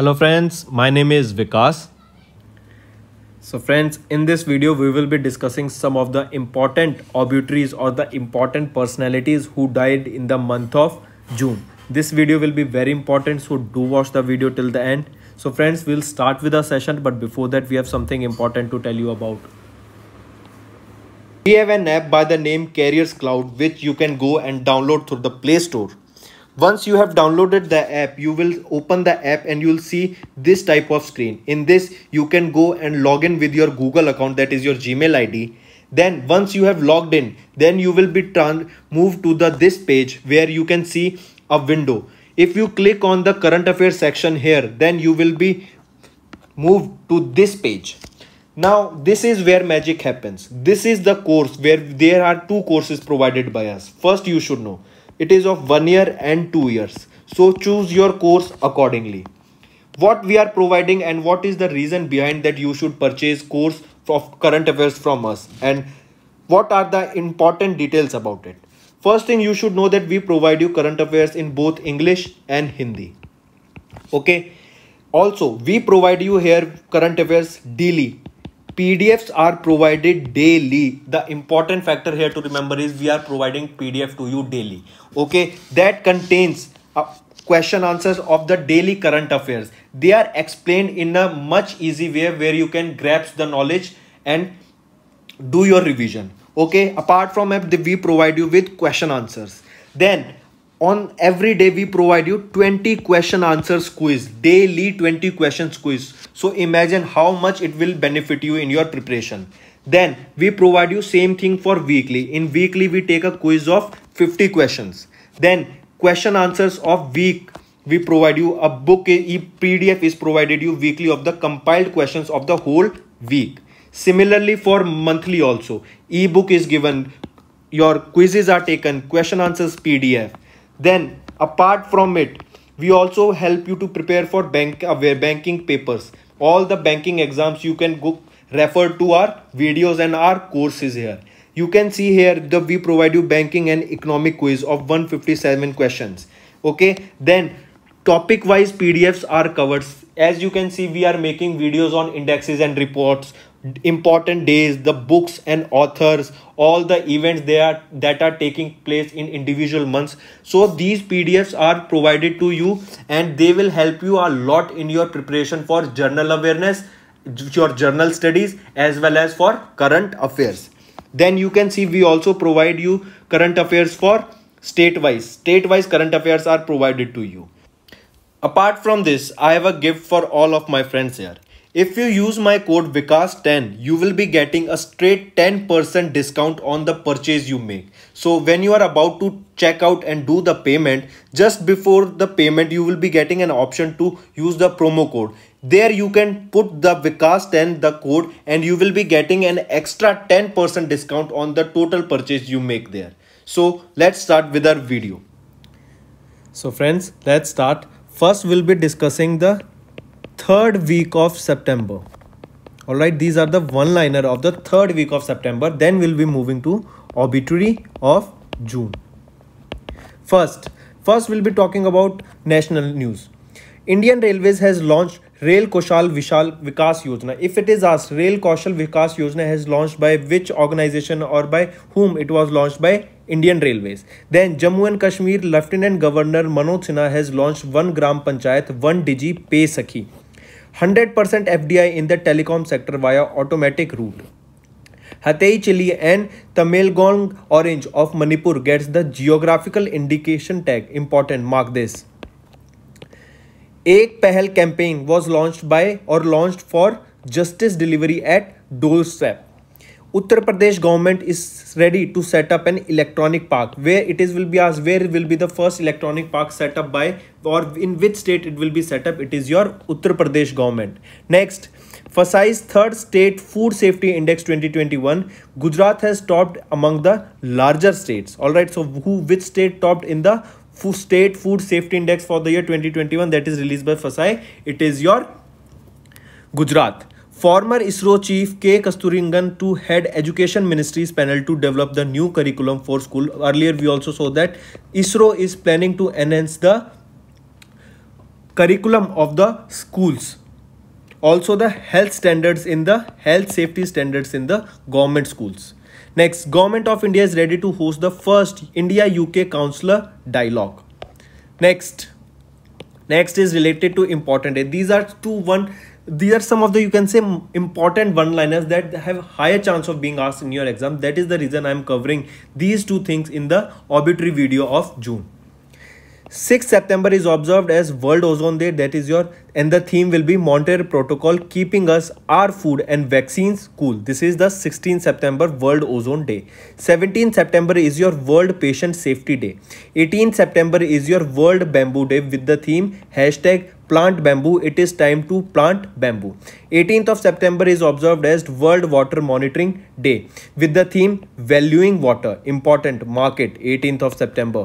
Hello friends, my name is Vikas. So friends, in this video we will be discussing some of the important obituaries or the important personalities who died in the month of June. This video will be very important so do watch the video till the end. So friends, we'll start with the session but before that we have something important to tell you about. We have an app by the name Carriers Cloud which you can go and download through the Play Store once you have downloaded the app you will open the app and you'll see this type of screen in this you can go and log in with your google account that is your gmail id then once you have logged in then you will be moved to the this page where you can see a window if you click on the current affairs section here then you will be moved to this page now this is where magic happens this is the course where there are two courses provided by us first you should know it is of one year and two years so choose your course accordingly what we are providing and what is the reason behind that you should purchase course of current affairs from us and what are the important details about it first thing you should know that we provide you current affairs in both english and hindi okay also we provide you here current affairs daily PDFs are provided daily. The important factor here to remember is we are providing PDF to you daily. Okay, that contains uh, question answers of the daily current affairs. They are explained in a much easy way where you can grasp the knowledge and do your revision. Okay, apart from that, we provide you with question answers. Then on every day we provide you 20 question answers quiz daily 20 questions quiz so imagine how much it will benefit you in your preparation then we provide you same thing for weekly in weekly we take a quiz of 50 questions then question answers of week we provide you a book a pdf is provided you weekly of the compiled questions of the whole week similarly for monthly also ebook is given your quizzes are taken question answers pdf then apart from it, we also help you to prepare for bank aware uh, banking papers. All the banking exams you can go refer to our videos and our courses here. You can see here that we provide you banking and economic quiz of 157 questions. Okay, then topic wise PDFs are covered. As you can see, we are making videos on indexes and reports important days the books and authors all the events they are that are taking place in individual months so these pdfs are provided to you and they will help you a lot in your preparation for journal awareness your journal studies as well as for current affairs then you can see we also provide you current affairs for state wise state wise current affairs are provided to you apart from this i have a gift for all of my friends here if you use my code VICAS10, you will be getting a straight 10% discount on the purchase you make. So when you are about to check out and do the payment, just before the payment, you will be getting an option to use the promo code. There you can put the VICAS10, the code, and you will be getting an extra 10% discount on the total purchase you make there. So let's start with our video. So friends, let's start. First, we'll be discussing the third week of September. All right, these are the one liner of the third week of September. Then we'll be moving to obituary of June. First, first we'll be talking about national news. Indian Railways has launched Rail Koshal Vishal Vikas Yojana. If it is asked, Rail Koshal Vikas Yojana has launched by which organization or by whom it was launched by Indian Railways. Then Jammu and Kashmir Lieutenant Governor Manoj Sinha has launched one Gram Panchayat, one Digi Pay Sakhi. Hundred percent F D I in the telecom sector via automatic route Hathei chilli and Tamenglong orange of Manipur gets the geographical indication tag important mark this Ek Pahal campaign was launch by और launch for justice delivery at doorstep Uttar Pradesh government is ready to set up an electronic park where it is will be asked where will be the first electronic park set up by or in which state it will be set up it is your Uttar Pradesh government. Next Fasai's third state food safety index 2021 Gujarat has topped among the larger states all right so who which state topped in the food state food safety index for the year 2021 that is released by Fasai it is your Gujarat Former ISRO chief K. Kasturingan to head Education Ministry's panel to develop the new curriculum for school. Earlier, we also saw that ISRO is planning to enhance the curriculum of the schools. Also, the health standards in the health safety standards in the government schools. Next, Government of India is ready to host the first India-UK Counselor Dialogue. Next, next is related to important. These are two one these are some of the you can say important one liners that have higher chance of being asked in your exam that is the reason i'm covering these two things in the obituary video of june 6 september is observed as world ozone day that is your and the theme will be monterey protocol keeping us our food and vaccines cool this is the 16 september world ozone day 17 september is your world patient safety day 18 september is your world bamboo day with the theme hashtag plant bamboo it is time to plant bamboo 18th of september is observed as world water monitoring day with the theme valuing water important market 18th of september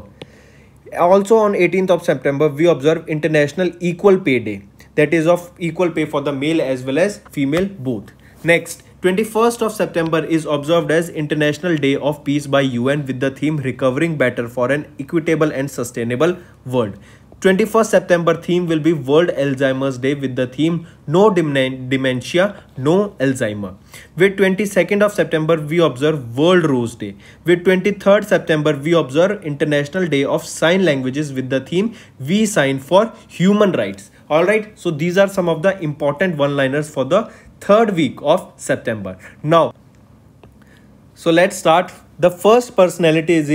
also on 18th of september we observe international equal pay day that is of equal pay for the male as well as female both next 21st of September is observed as International Day of Peace by UN with the theme Recovering Better for an Equitable and Sustainable World. 21st September theme will be World Alzheimer's Day with the theme No Dementia, No Alzheimer. With 22nd of September, we observe World Rose Day. With 23rd September, we observe International Day of Sign Languages with the theme We Sign for Human Rights. Alright, so these are some of the important one-liners for the third week of September. Now, so let's start. The first personality is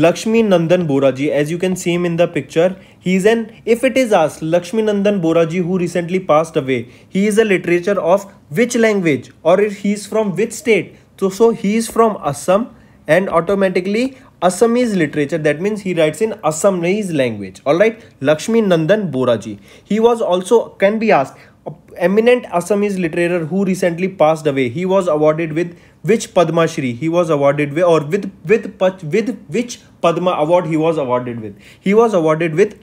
Lakshmi Nandan Boraji as you can see him in the picture he is an if it is asked Lakshmi Nandan Boraji who recently passed away he is a literature of which language or he is from which state so so he is from Assam and automatically Assamese literature that means he writes in Assamese language alright Lakshmi Nandan Boraji he was also can be asked eminent Assamese literator who recently passed away he was awarded with which Padma Shri he was awarded with, or with with with which Padma award he was awarded with. He was awarded with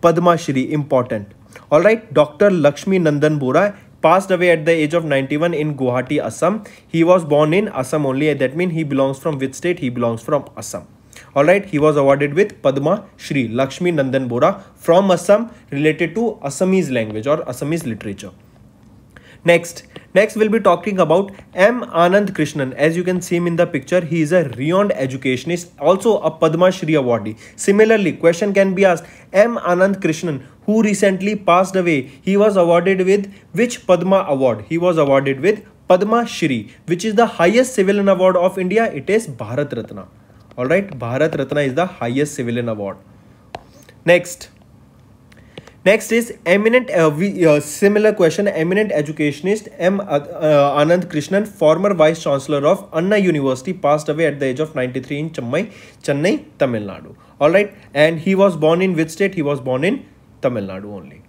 Padma Shri. Important. All right. Dr. Lakshmi Nandan Bora passed away at the age of 91 in Guwahati, Assam. He was born in Assam only. That means he belongs from which state? He belongs from Assam. All right. He was awarded with Padma Shri Lakshmi Nandan Bora from Assam related to Assamese language or Assamese literature. Next, Next, we'll be talking about M. Anand Krishnan. As you can see him in the picture, he is a renowned educationist, also a Padma Shri awardee. Similarly, question can be asked, M. Anand Krishnan, who recently passed away, he was awarded with which Padma award? He was awarded with Padma Shri, which is the highest civilian award of India. It is Bharat Ratna. All right, Bharat Ratna is the highest civilian award. Next. Next is eminent, uh, we, uh, similar question, eminent educationist M. Uh, uh, Anand Krishnan, former Vice Chancellor of Anna University, passed away at the age of 93 in Chennai, Chennai, Tamil Nadu. All right. And he was born in which state? He was born in Tamil Nadu only.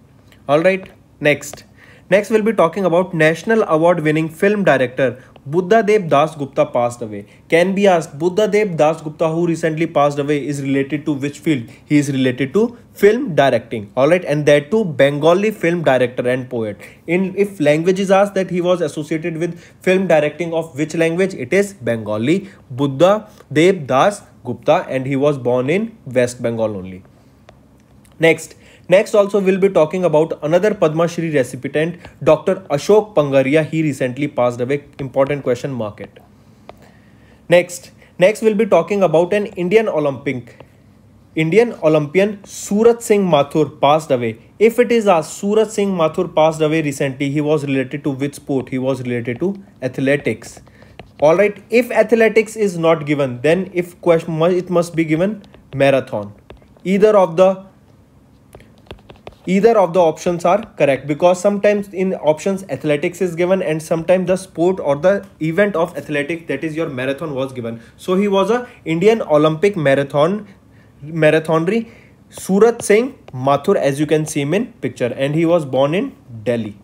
All right. Next. Next, we'll be talking about National Award winning film director Buddha Dev Das Gupta passed away. Can be asked, Buddha Dev Das Gupta who recently passed away is related to which field? He is related to film directing. Alright, and that too Bengali film director and poet. In If language is asked that he was associated with film directing of which language? It is Bengali. Buddha Dev Das Gupta and he was born in West Bengal only. Next, Next also we'll be talking about another Padma Shri recipient Dr. Ashok Pangaria. He recently passed away. Important question market. Next, next we'll be talking about an Indian Olympic. Indian Olympian Surat Singh Mathur passed away. If it is asked, Surat Singh Mathur passed away recently. He was related to which sport? He was related to athletics. Alright, if athletics is not given, then if question it must be given marathon. Either of the either of the options are correct because sometimes in options athletics is given and sometimes the sport or the event of athletics that is your marathon was given so he was a indian olympic marathon marathoner surat singh mathur as you can see him in picture and he was born in delhi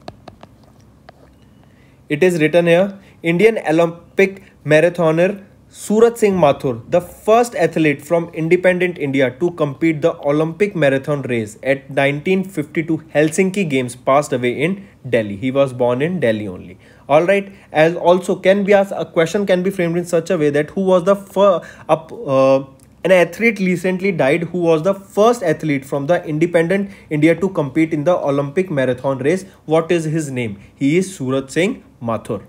it is written here indian olympic marathoner Surat Singh Mathur, the first athlete from independent India to compete the Olympic marathon race at 1952 Helsinki Games passed away in Delhi. He was born in Delhi only. All right, as also can be asked, a question can be framed in such a way that who was the first, uh, an athlete recently died who was the first athlete from the independent India to compete in the Olympic marathon race. What is his name? He is Surat Singh Mathur.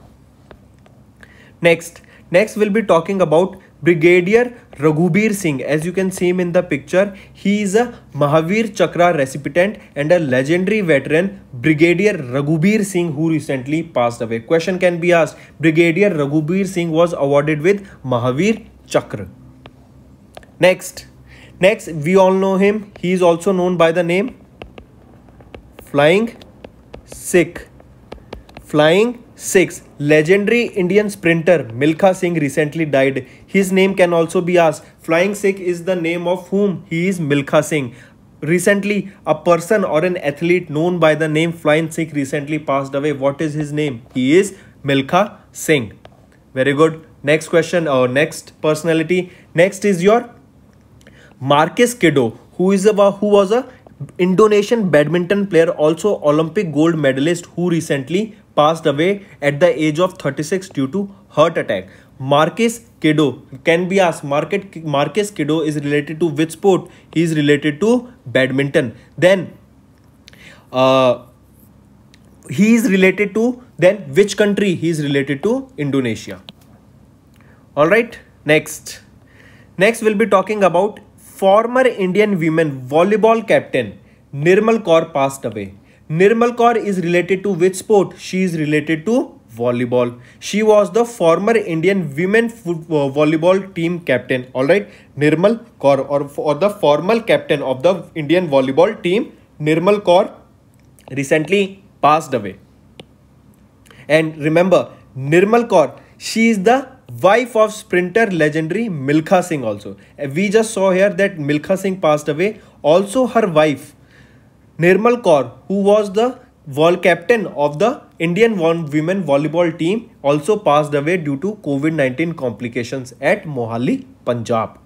Next, Next, we'll be talking about Brigadier Raghubir Singh. As you can see him in the picture, he is a Mahavir Chakra recipient and a legendary veteran, Brigadier Raghubir Singh, who recently passed away. Question can be asked, Brigadier Raghubir Singh was awarded with Mahavir Chakra. Next, next we all know him. He is also known by the name Flying Sikh. Flying 6. Legendary Indian sprinter Milkha Singh recently died. His name can also be asked. Flying Sikh is the name of whom? He is Milkha Singh. Recently, a person or an athlete known by the name Flying Sikh recently passed away. What is his name? He is Milkha Singh. Very good. Next question or uh, next personality. Next is your Marcus Kiddo, who is a who was a Indonesian badminton player, also Olympic gold medalist, who recently passed away at the age of 36 due to heart attack. Marcus Kiddo can be asked. Market, Marcus Kiddo is related to which sport? He is related to badminton. Then, uh, he is related to then which country? He is related to Indonesia. All right. Next, next we'll be talking about former Indian women volleyball captain Nirmal Kaur passed away. Nirmal Kaur is related to which sport? She is related to volleyball. She was the former Indian women football, uh, volleyball team captain. All right, Nirmal Kaur or, or the former captain of the Indian volleyball team, Nirmal Kaur, recently passed away. And remember, Nirmal Kaur, she is the wife of sprinter legendary Milkha Singh also. We just saw here that Milkha Singh passed away. Also her wife, Nirmal Kaur, who was the world captain of the Indian women volleyball team, also passed away due to COVID-19 complications at Mohali, Punjab.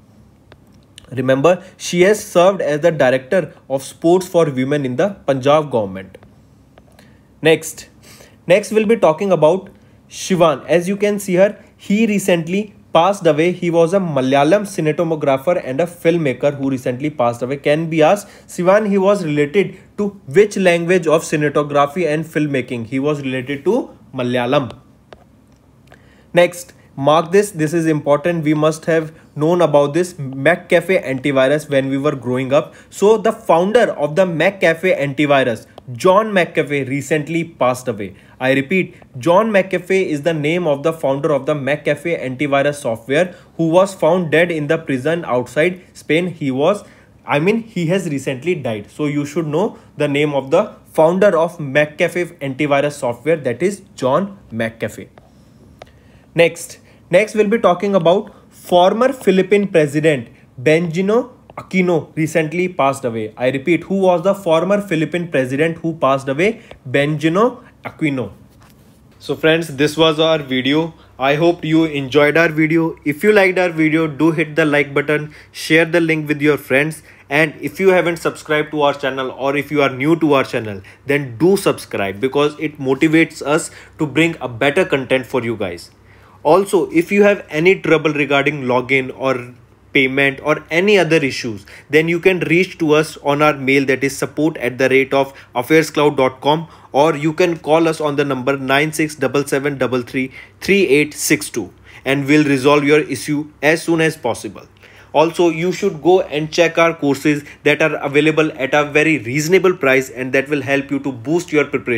Remember, she has served as the director of sports for women in the Punjab government. Next, next we'll be talking about Shivan. As you can see her, he recently passed away. He was a Malayalam cinematographer and a filmmaker who recently passed away. Can be asked, Sivan, he was related to which language of cinematography and filmmaking? He was related to Malayalam. Next, mark this. This is important. We must have known about this Maccafe antivirus when we were growing up. So the founder of the Maccafe antivirus, John McAfee recently passed away. I repeat, John McAfee is the name of the founder of the McAfee antivirus software who was found dead in the prison outside Spain. He was, I mean, he has recently died. So you should know the name of the founder of McAfee antivirus software that is John McAfee. Next, next we'll be talking about Former Philippine President Benjino Aquino recently passed away. I repeat, who was the former Philippine president who passed away? Benjino Aquino. So friends, this was our video. I hope you enjoyed our video. If you liked our video, do hit the like button, share the link with your friends. And if you haven't subscribed to our channel or if you are new to our channel, then do subscribe because it motivates us to bring a better content for you guys. Also, if you have any trouble regarding login or payment or any other issues then you can reach to us on our mail that is support at the rate of affairscloud.com or you can call us on the number 9677333862 and we'll resolve your issue as soon as possible also you should go and check our courses that are available at a very reasonable price and that will help you to boost your preparation